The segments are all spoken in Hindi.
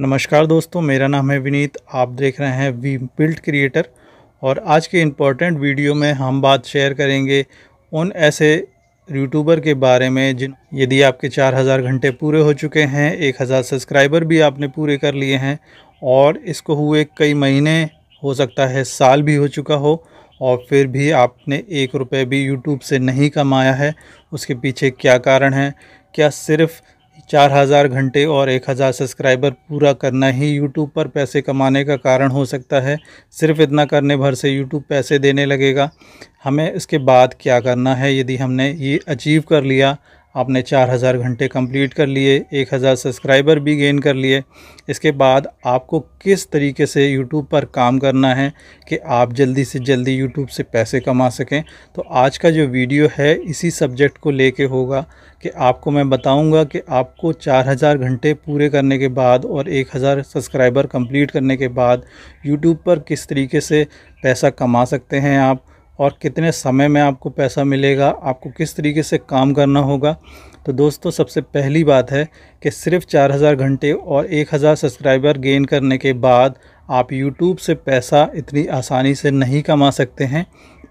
नमस्कार दोस्तों मेरा नाम है विनीत आप देख रहे हैं वी बिल्ट क्रिएटर और आज के इम्पोर्टेंट वीडियो में हम बात शेयर करेंगे उन ऐसे यूट्यूबर के बारे में जिन यदि आपके 4000 घंटे पूरे हो चुके हैं 1000 सब्सक्राइबर भी आपने पूरे कर लिए हैं और इसको हुए कई महीने हो सकता है साल भी हो चुका हो और फिर भी आपने एक रुपये भी यूट्यूब से नहीं कमाया है उसके पीछे क्या कारण है क्या सिर्फ़ चार हज़ार घंटे और एक हज़ार सब्सक्राइबर पूरा करना ही यूट्यूब पर पैसे कमाने का कारण हो सकता है सिर्फ इतना करने भर से यूट्यूब पैसे देने लगेगा हमें इसके बाद क्या करना है यदि हमने ये अचीव कर लिया आपने 4000 घंटे कंप्लीट कर लिए 1000 सब्सक्राइबर भी गेन कर लिए इसके बाद आपको किस तरीके से यूट्यूब पर काम करना है कि आप जल्दी से जल्दी यूट्यूब से पैसे कमा सकें तो आज का जो वीडियो है इसी सब्जेक्ट को लेके होगा कि आपको मैं बताऊंगा कि आपको 4000 घंटे पूरे करने के बाद और 1000 सब्सक्राइबर कंप्लीट करने के बाद यूट्यूब पर किस तरीके से पैसा कमा सकते हैं आप और कितने समय में आपको पैसा मिलेगा आपको किस तरीके से काम करना होगा तो दोस्तों सबसे पहली बात है कि सिर्फ 4000 घंटे और 1000 सब्सक्राइबर गेन करने के बाद आप YouTube से पैसा इतनी आसानी से नहीं कमा सकते हैं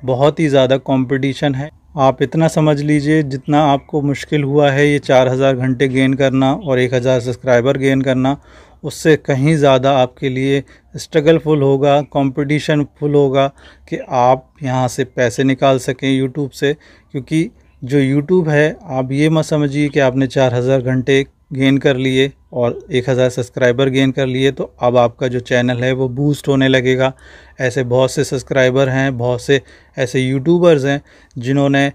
बहुत ही ज़्यादा कंपटीशन है आप इतना समझ लीजिए जितना आपको मुश्किल हुआ है ये 4000 घंटे गेन करना और 1000 सब्सक्राइबर गेन करना उससे कहीं ज़्यादा आपके लिए स्ट्रगलफुल होगा कंपटीशन फुल होगा कि आप यहाँ से पैसे निकाल सकें यूट्यूब से क्योंकि जो यूट्यूब है आप ये मत समझिए कि आपने चार हज़ार घंटे गेन कर लिए और एक हज़ार सब्सक्राइबर गेन कर लिए तो अब आपका जो चैनल है वो बूस्ट होने लगेगा ऐसे बहुत से सब्सक्राइबर हैं बहुत से ऐसे यूट्यूबर्स हैं जिन्होंने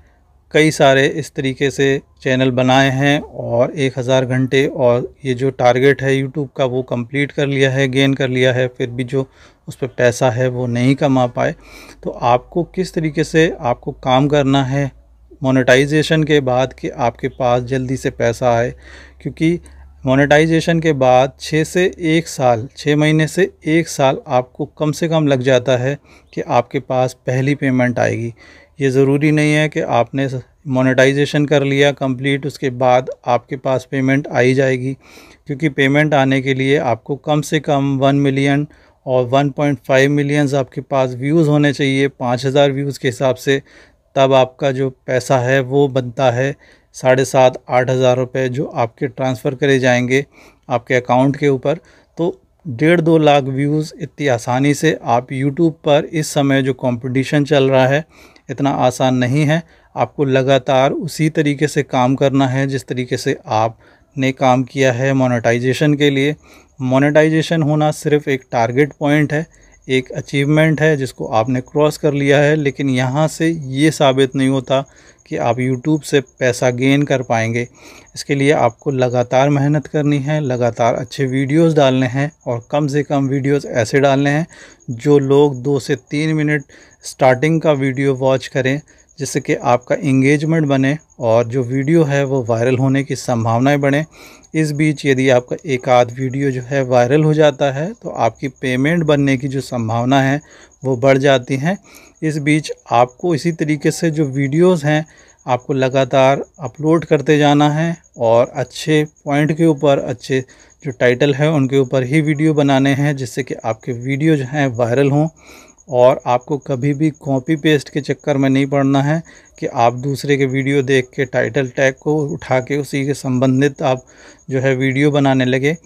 कई सारे इस तरीके से चैनल बनाए हैं और एक हज़ार घंटे और ये जो टारगेट है यूट्यूब का वो कंप्लीट कर लिया है गेन कर लिया है फिर भी जो उस पर पैसा है वो नहीं कमा पाए तो आपको किस तरीके से आपको काम करना है मोनेटाइजेशन के बाद कि आपके पास जल्दी से पैसा आए क्योंकि मोनेटाइजेशन के बाद छः से एक साल छः महीने से एक साल आपको कम से कम लग जाता है कि आपके पास पहली पेमेंट आएगी ये ज़रूरी नहीं है कि आपने मोनेटाइजेशन कर लिया कंप्लीट उसके बाद आपके पास पेमेंट आई जाएगी क्योंकि पेमेंट आने के लिए आपको कम से कम वन मिलियन और वन पॉइंट फाइव मिलियंस आपके पास व्यूज़ होने चाहिए पाँच हज़ार व्यूज़ के हिसाब से तब आपका जो पैसा है वो बनता है साढ़े सात आठ हज़ार रुपये जो आपके ट्रांसफ़र करे जाएंगे आपके अकाउंट के ऊपर तो डेढ़ दो लाख व्यूज़ इतनी आसानी से आप यूट्यूब पर इस समय जो कंपटीशन चल रहा है इतना आसान नहीं है आपको लगातार उसी तरीके से काम करना है जिस तरीके से आपने काम किया है मोनेटाइजेशन के लिए मोनेटाइजेशन होना सिर्फ एक टारगेट पॉइंट है एक अचीवमेंट है जिसको आपने क्रॉस कर लिया है लेकिन यहाँ से ये साबित नहीं होता कि आप यूट्यूब से पैसा गेन कर पाएंगे इसके लिए आपको लगातार मेहनत करनी है लगातार अच्छे वीडियोस डालने हैं और कम से कम वीडियोस ऐसे डालने हैं जो लोग दो से तीन मिनट स्टार्टिंग का वीडियो वॉच करें जिससे कि आपका इंगेजमेंट बने और जो वीडियो है वो वायरल होने की संभावनाएं बढ़ें इस बीच यदि आपका एक आध वीडियो जो है वायरल हो जाता है तो आपकी पेमेंट बनने की जो संभावना है वो बढ़ जाती हैं इस बीच आपको इसी तरीके से जो वीडियोस हैं आपको लगातार अपलोड करते जाना है और अच्छे पॉइंट के ऊपर अच्छे जो टाइटल है उनके ऊपर ही वीडियो बनाने हैं जिससे कि आपके वीडियो जो हैं वायरल हों और आपको कभी भी कॉपी पेस्ट के चक्कर में नहीं पड़ना है कि आप दूसरे के वीडियो देख के टाइटल टैग को उठा के उसी के संबंधित आप जो है वीडियो बनाने लगे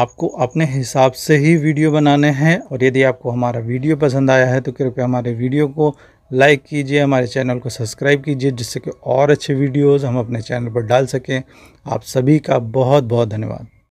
आपको अपने हिसाब से ही वीडियो बनाने हैं और यदि आपको हमारा वीडियो पसंद आया है तो कृपया हमारे वीडियो को लाइक कीजिए हमारे चैनल को सब्सक्राइब कीजिए जिससे कि और अच्छे वीडियोस हम अपने चैनल पर डाल सकें आप सभी का बहुत बहुत धन्यवाद